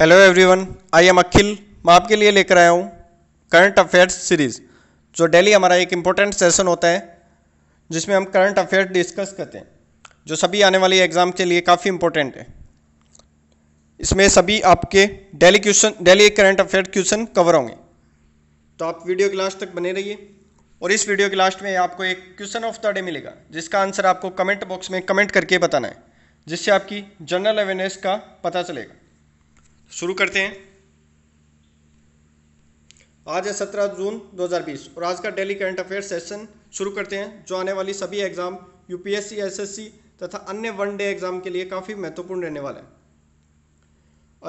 hello everyone I am Akhil मैं आपके लिए लेकर आया हूँ करंट अफेयर्स सीरीज़ जो डेली हमारा एक इम्पोर्टेंट सेशन होता है जिसमें हम करंट अफेयर्स डिस्कस करते हैं जो सभी आने वाले एग्ज़ाम के लिए काफ़ी इम्पोर्टेंट है इसमें सभी आपके daily question daily current affair question cover होंगे तो आप वीडियो के लास्ट तक बने रहिए और इस वीडियो के लास्ट में आपको एक क्वेश्चन ऑफ द डे मिलेगा जिसका आंसर आपको कमेंट बॉक्स में कमेंट करके बताना है जिससे आपकी जनरल अवेयरनेस का पता चलेगा शुरू करते हैं आज है सत्रह जून 2020 और आज का डेली करंट अफेयर सेशन शुरू करते हैं जो आने वाली सभी एग्ज़ाम यूपीएससी एसएससी तथा अन्य वन डे एग्ज़ाम के लिए काफ़ी महत्वपूर्ण रहने वाला है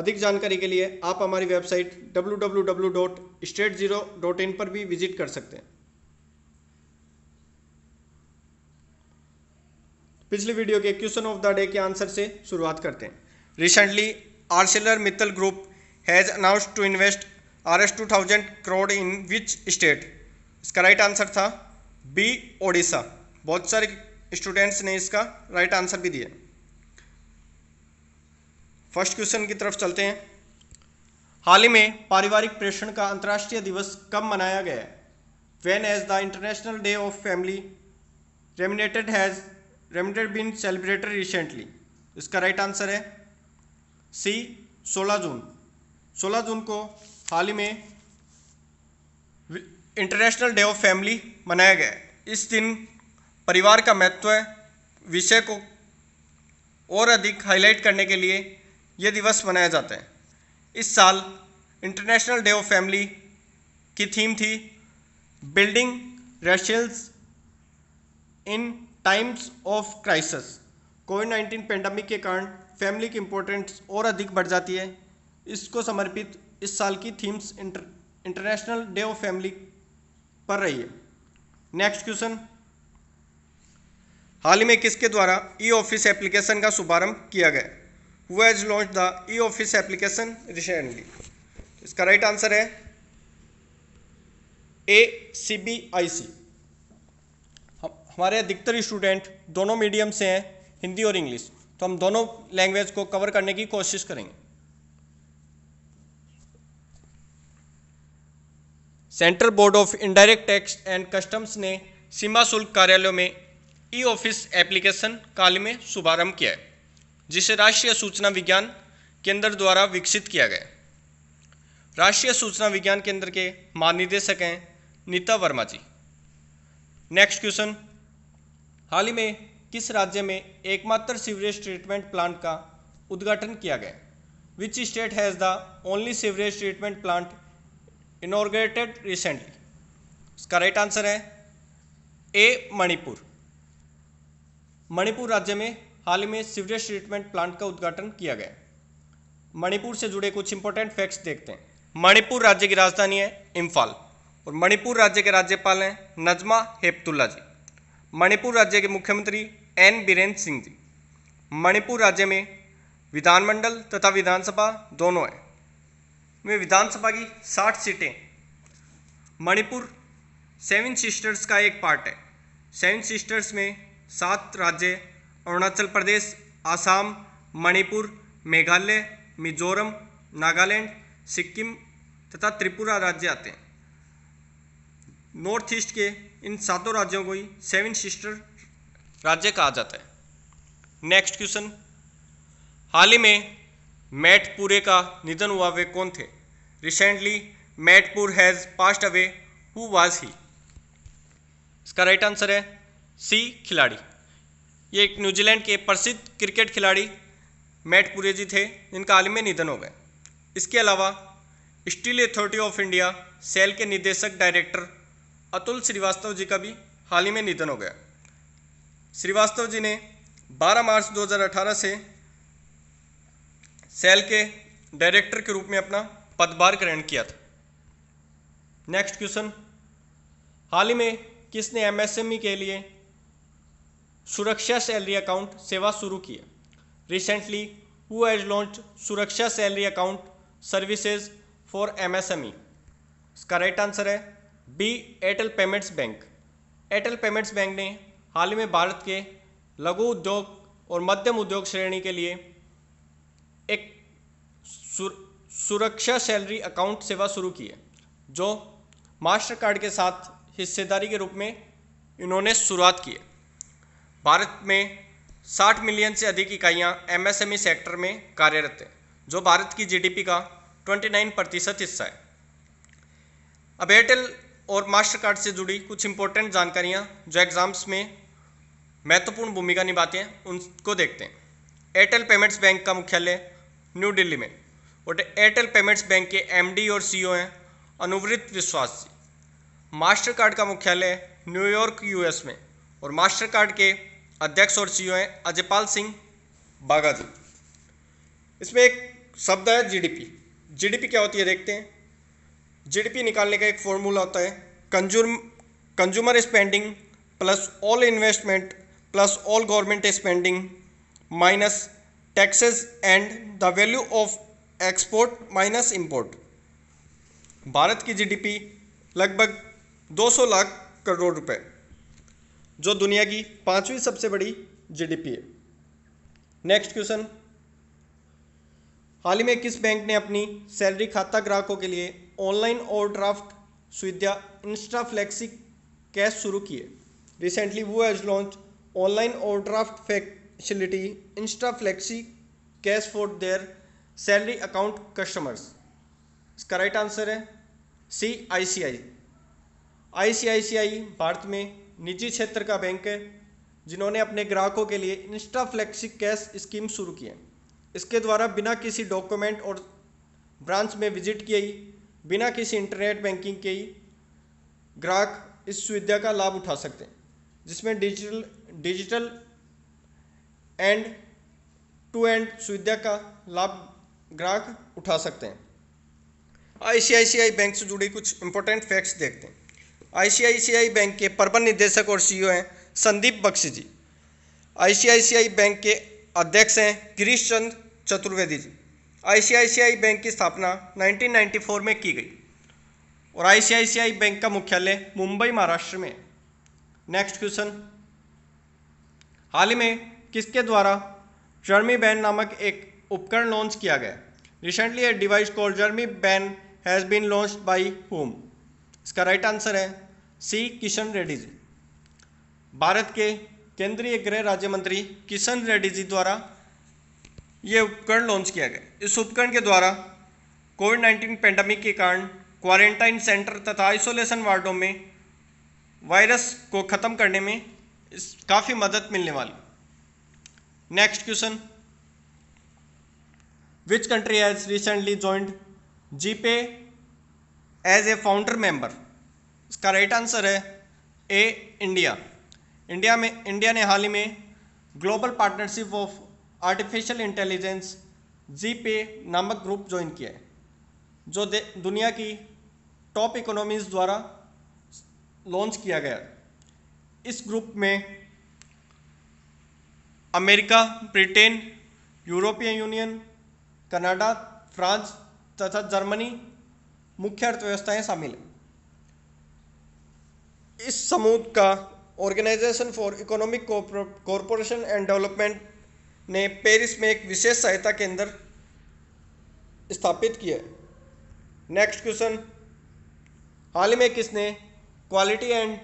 अधिक जानकारी के लिए आप हमारी वेबसाइट www.state0.in पर भी विजिट कर सकते हैं पिछले वीडियो के क्वेश्चन ऑफ द डे के आंसर से शुरुआत करते हैं recently Mittal group has announce to invest R S two thousand crore in which state इसका राइट आंसर था बी ओडिशा बहुत सारे स्टूडेंट्स ने इसका राइट आंसर भी दिया फर्स्ट क्वेश्चन की तरफ चलते हैं हाल ही में पारिवारिक प्रेषण का अंतर्राष्ट्रीय दिवस कब मनाया गया when has the international day of family ruminated has ruminated been celebrated recently इसका राइट आंसर है सी 16 जून 16 जून को हाल ही में इंटरनेशनल डे ऑफ फैमिली मनाया गया इस दिन परिवार का महत्व विषय को और अधिक हाईलाइट करने के लिए ये दिवस मनाया जाता है इस साल इंटरनेशनल डे ऑफ फैमिली की थीम थी building relations in times of crisis COVID nineteen pandemic के कारण फैमिली की इम्पोर्टेंस और अधिक बढ़ जाती है इसको समर्पित इस साल की themes inter international day of family पर रही है नेक्स्ट क्वेश्चन हाल ही में किसके द्वारा ई ऑफिस एप्लीकेशन का शुभारंभ किया गया who has launch the e office application recently इसका राइट आंसर है ए सी बी आई सी हमारे अधिकतर स्टूडेंट दोनों मीडियम से हैं हिंदी और इंग्लिश तो हम दोनों लैंग्वेज को कवर करने की कोशिश करेंगे central board of indirect tax and customs ने सीमा शुल्क कार्यालयों में ई ऑफिस एप्लीकेशन काल में शुभारंभ किया है जिसे राष्ट्रीय सूचना विज्ञान केंद्र द्वारा विकसित किया गया राष्ट्रीय सूचना विज्ञान केंद्र के महानिदेशक हैं नीता वर्मा जी नेक्स्ट क्वेश्चन हाल ही में किस राज्य में एकमात्र सीवरेज ट्रीटमेंट प्लांट का उद्घाटन किया गया which state has the only sewerage treatment plant inaugurated recently इसका राइट आंसर है ए मणिपुर मणिपुर राज्य में हाल ही में सीवरेज ट्रीटमेंट प्लांट का उद्घाटन किया गया मणिपुर से जुड़े कुछ इंपॉर्टेंट फैक्ट्स देखते हैं मणिपुर राज्य की राजधानी है इम्फाल और मणिपुर राज्य के राज्यपाल हैं नजमा हेपतुल्ला जी मणिपुर राज्य के मुख्यमंत्री एन बीरेन्द्र सिंह जी मणिपुर राज्य में विधानमंडल तथा विधानसभा दोनों है में विधानसभा की साठ सीटें मणिपुर सेवन सिस्टर्स का एक पार्ट है सेवन सिस्टर्स में सात राज्य अरुणाचल प्रदेश आसाम मणिपुर मेघालय मिजोरम नागालैंड सिक्किम तथा त्रिपुरा राज्य आते हैं नॉर्थ ईस्ट के इन सातों राज्यों को ही सेवन सिस्टर राज्य कहा जाता है नेक्स्ट क्वेश्चन हाल ही में मैटपुरे का निधन हुआ वे कौन थे रिसेंटली मैटपुर has passed away who was he इसका राइट आंसर है सी खिलाड़ी ये एक न्यूजीलैंड के प्रसिद्ध क्रिकेट खिलाड़ी मैटपुरे जी थे जिनका हाल ही में निधन हो गए इसके अलावा steel authority of India SAIL के निदेशक डायरेक्टर अतुल श्रीवास्तव जी का भी हाल ही में निधन हो गया श्रीवास्तव जी ने 12 मार्च 2018 से सेल के डायरेक्टर के रूप में अपना पदभार ग्रहण किया था नेक्स्ट क्वेश्चन हाल ही में किसने एमएसएमई e के लिए सुरक्षा सैलरी अकाउंट सेवा शुरू किया recently who has launch Suraksha salary account services for MSME इसका राइट आंसर है B Airtel payments bank Airtel payments bank ने हाल ही में भारत के लघु उद्योग और मध्यम उद्योग श्रेणी के लिए एक सुर, सुरक्षा सैलरी अकाउंट सेवा शुरू की है जो मास्टर कार्ड के साथ हिस्सेदारी के रूप में इन्होंने शुरुआत की है भारत में 60 मिलियन से अधिक इकाइयां एमएसएमई सेक्टर में कार्यरत हैं जो भारत की जीडीपी का 29 प्रतिशत हिस्सा है अब एयरटेल और मास्टर कार्ड से जुड़ी कुछ इंपॉर्टेंट जानकारियाँ जो एग्ज़ाम्स में महत्वपूर्ण भूमिका निभाती हैं उनको देखते हैं एयरटेल पेमेंट्स बैंक का मुख्यालय न्यू दिल्ली में और एयरटेल पेमेंट्स बैंक के एमडी और सीईओ e हैं अनुवृत विश्वास जी मास्टर कार्ड का मुख्यालय न्यूयॉर्क यूएस में और मास्टर कार्ड के अध्यक्ष और सीईओ e हैं अजयपाल सिंह बागा जी इसमें एक शब्द है जीडीपी जीडीपी क्या होती है देखते हैं जीडीपी निकालने का एक फॉर्मूला होता है consume consumer spending plus all investment plus all government spending minus taxes and the value of export minus import Bharat की जीडीपी लगभग 200 लाख करोड़ रुपए जो दुनिया की पांचवी सबसे बड़ी जीडीपी है नेक्स्ट क्वेश्चन हाल ही में किस बैंक ने अपनी सैलरी खाता ग्राहकों के लिए ऑनलाइन ओवरड्राफ्ट सुविधा इंस्टा फ्लेक्सी कैश शुरू किए recently who has launch online overdraft facility insta cash for their salary account customers इसका राइट आंसर है सी आई सी आई आई सी आई सी आई भारत में निजी क्षेत्र का बैंक है जिन्होंने अपने ग्राहकों के लिए इंस्टा फ्लेक्सी कैश स्कीम शुरू की है इसके द्वारा बिना किसी डॉक्यूमेंट और ब्रांच में विजिट किए ही बिना किसी इंटरनेट बैंकिंग के ही ग्राहक इस सुविधा का लाभ उठा सकते हैं जिसमें digital digital end to end सुविधा का लाभ ग्राहक उठा सकते हैं आईसीआईसीआई बैंक से जुड़ी कुछ इंपॉर्टेंट फैक्ट्स देखते हैं आईसीआईसीआई बैंक के प्रबंध निदेशक और सीईओ e हैं संदीप बख्शी जी आईसीआईसीआई बैंक के अध्यक्ष हैं गिरीश चंद्र चतुर्वेदी जी आईसीआईसीआई बैंक की स्थापना 1994 में की गई और आईसीआईसीआई बैंक का मुख्यालय मुंबई महाराष्ट्र में नेक्स्ट क्वेश्चन हाल ही में किसके द्वारा जर्मी बैन नामक एक उपकरण लॉन्च किया गया recently a device call germiban has been launch by whom इसका राइट आंसर है सी किशन रेड्डी जी भारत के केंद्रीय गृह राज्य मंत्री किशन रेड्डी जी द्वारा ये उपकरण लॉन्च किया गया इस उपकरण के द्वारा कोविड 19 पैंडमिक के कारण क्वारंटाइन सेंटर तथा आइसोलेशन वार्डों में वायरस को ख़त्म करने में काफ़ी मदद मिलने वाली next question which country has recently G GPAI as a founder member इसका राइट आंसर है ए इंडिया इंडिया में इंडिया ने हाल ही में global partnership of artificial intelligence GPAI नामक ग्रुप ज्वाइन किया है जो दुनिया की टॉप इकोनॉमीज द्वारा लॉन्च किया गया इस ग्रुप में America Britain European union Canada France तथा जर्मनी मुख्य अर्थव्यवस्थाएं शामिल हैं इस समूह का organisation for economic corporation and development ने पेरिस में एक विशेष सहायता केंद्र स्थापित किया नेक्स्ट क्वेश्चन हाल ही में किसने क्वालिटी एंड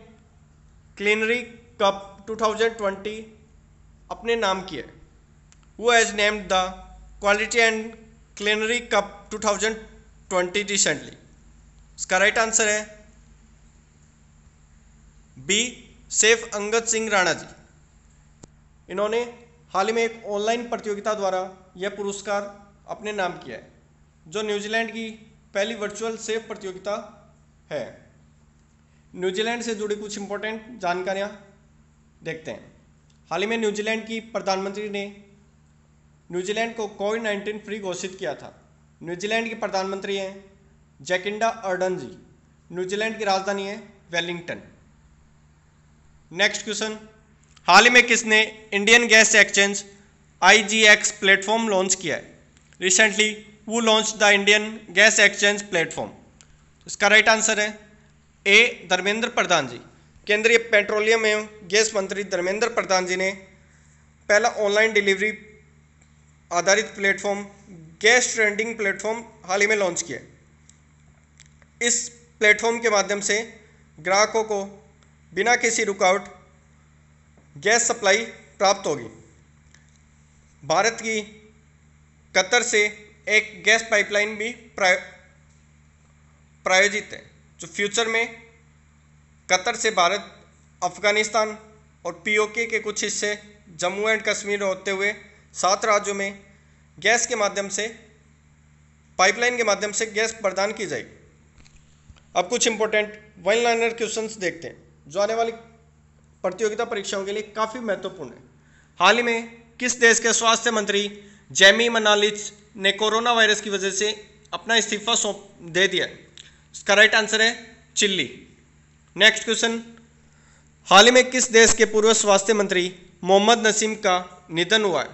क्लीनरी कप 2020 अपने नाम किया who has named the quality and culinary cup 2020 recently इसका राइट आंसर है बी सेफ अंगद सिंह राणा जी इन्होंने हाल ही में एक ऑनलाइन प्रतियोगिता द्वारा यह पुरस्कार अपने नाम किया है जो न्यूजीलैंड की पहली वर्चुअल सेफ प्रतियोगिता है न्यूजीलैंड से जुड़ी कुछ इंपॉर्टेंट जानकारियाँ देखते हैं हाल ही में न्यूजीलैंड की प्रधानमंत्री ने न्यूजीलैंड को कोविड नाइन्टीन फ्री घोषित किया था न्यूजीलैंड की प्रधानमंत्री हैं जैकिंडा अर्डन जी न्यूजीलैंड की राजधानी है वेलिंगटन नेक्स्ट क्वेश्चन हाल ही में किसने Indian gas exchange I G X platform launch किया है recently who launch the Indian gas exchange platform इसका राइट आंसर है ए धर्मेंद्र प्रधान जी केंद्रीय पेट्रोलियम एवं गैस मंत्री धर्मेंद्र प्रधान जी ने पहला ऑनलाइन डिलीवरी आधारित प्लेटफॉर्म गैस ट्रेंडिंग प्लेटफॉर्म हाल ही में लॉन्च किया इस प्लेटफॉर्म के माध्यम से ग्राहकों को बिना किसी रुकावट गैस सप्लाई प्राप्त होगी भारत की कतर से एक गैस पाइपलाइन भी प्राय प्रायोजित है जो फ्यूचर में कतर से भारत अफगानिस्तान और पीओके के कुछ हिस्से जम्मू एंड कश्मीर होते हुए सात राज्यों में गैस के माध्यम से पाइपलाइन के माध्यम से गैस प्रदान की जाएगी अब कुछ इंपॉर्टेंट वन लाइनर क्वेश्चंस देखते हैं जो आने वाली प्रतियोगिता परीक्षाओं के लिए काफ़ी महत्वपूर्ण है हाल ही में किस देश के स्वास्थ्य मंत्री जैमी मनालिच ने कोरोना वायरस की वजह से अपना इस्तीफा सौंप दे दिया इसका राइट आंसर है चिल्ली नेक्स्ट क्वेश्चन हाल ही में किस देश के पूर्व स्वास्थ्य मंत्री मोहम्मद नसीम का निधन हुआ है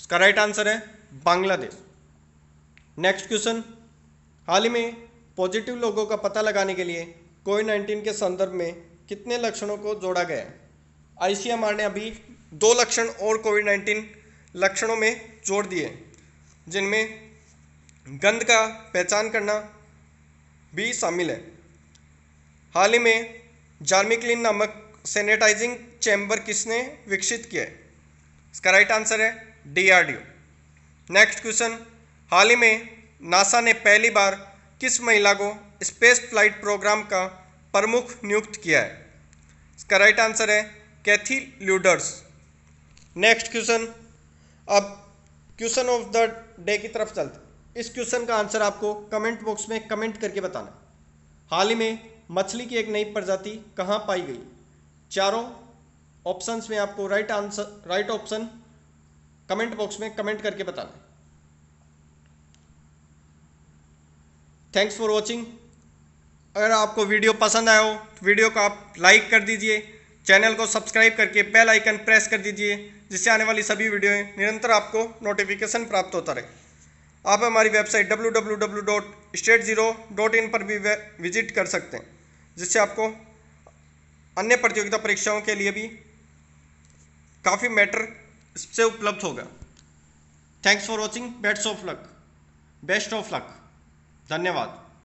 इसका राइट आंसर है बांग्लादेश नेक्स्ट क्वेश्चन हाल ही में पॉजिटिव लोगों का पता लगाने के लिए कोविड नाइन्टीन के संदर्भ में कितने लक्षणों को जोड़ा गया आईसीएमआर ने अभी दो लक्षण और कोविड नाइन्टीन लक्षणों में जोड़ दिए जिनमें गंध का पहचान करना भी शामिल है हाल ही में जार्मिक्लिन नामक सैनिटाइजिंग चैम्बर किसने विकसित किया है इसका राइट आंसर है डीआरडीओ नेक्स्ट क्वेश्चन हाल ही में नासा ने पहली बार किस महिला को स्पेस फ्लाइट प्रोग्राम का प्रमुख नियुक्त किया है इसका राइट आंसर है कैथी ल्यूडर्स नेक्स्ट क्वेश्चन अब क्वेश्चन ऑफ द डे की तरफ चलते इस क्वेश्चन का आंसर आपको कमेंट बॉक्स में कमेंट करके बताना हाल ही में मछली की एक नई प्रजाति कहाँ पाई गई चारों ऑप्शंस में आपको right answer right option comment box में कमेंट करके बताना थैंक्स फॉर वॉचिंग अगर आपको वीडियो पसंद आया हो तो वीडियो को आप लाइक कर दीजिए चैनल को सब्सक्राइब करके बेल आइकन प्रेस कर दीजिए जिससे आने वाली सभी वीडियोएं निरंतर आपको नोटिफिकेशन प्राप्त होता रहे आप हमारी वेबसाइट डब्ल्यू पर भी विजिट कर सकते हैं जिससे आपको अन्य प्रतियोगिता परीक्षाओं के लिए भी काफ़ी मैटर इससे उपलब्ध होगा thanks for watching best of luck best of luck धन्यवाद